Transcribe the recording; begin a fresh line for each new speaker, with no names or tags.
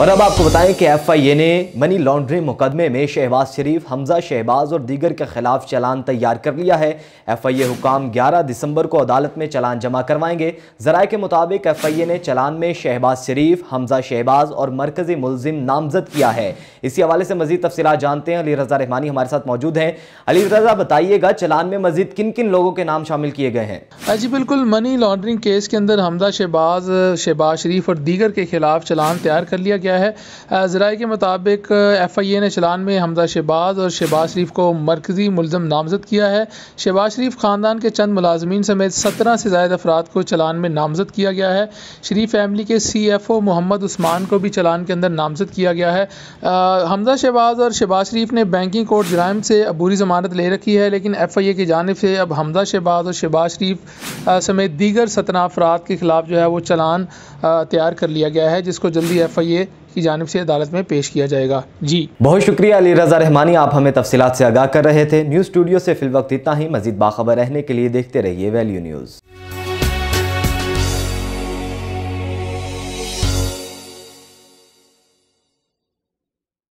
और अब आपको बताएं कि एफ आई ए ने मनी लॉन्ड्रिंग मुकदमे में शहबाज शरीफ हमजा शहबाज और दीगर के खिलाफ चालान तैयार कर लिया है एफ आई ए हुकाम ग्यारह दिसंबर को अदालत में चालान जमा करवाएंगे जराये के मुताबिक एफ आई ए ने चलान में शहबाज शरीफ हमजा शहबाज और मरकजी मुलजिम नामजद किया है इसी हवाले से मजीद तफसलत जानते हैं अली रजा रहमानी हमारे साथ मौजूद हैं अली रजा बताइएगा चलान में मजीद किन किन लोगों के नाम शामिल किए गए हैं
हाँ जी बिल्कुल मनी लॉन्ड्रिंग केस के अंदर हमदा शहबाज शहबाज शरीफ और दीगर के खिलाफ चलान तैयार कर लिया गया है जराए के मुताबिक एफ आई ए ने चलान में हमदा शहबाज और शहबाज शरीफ को मरकजी मुलम नामजद किया है शहबाज शरीफ खानदान के चंद मुलाजमीन समेत सत्रह से ज्यादा अफराद को चलान में नामजद किया गया है शरीफ फैमिली के C F O Mohammad Usman को भी चलान के अंदर नामजद किया गया है हमजा शहबाज और शहबाज शरीफ ने बैंकिंग कोर्ट जराइम से अबूरी ज़मानत ले रखी है लेकिन एफ आई ए की जानब से अब हमजा शहबाज और शहबाज शरीफ समेत दीगर सतना अफराद के खिलाफ जो है वो चलान तैयार कर लिया गया है जिसको जल्दी एफ आई ए की जानब से अदालत में पेश किया जाएगा जी बहुत शुक्रिया अली रजा
रहमानी आप हमें तफसीत से आगाह कर रहे थे न्यूज़ स्टूडियो से फिल वक्त इतना ही मजीद बाखबर रहने के लिए देखते रहिए वैल्यू न्यूज़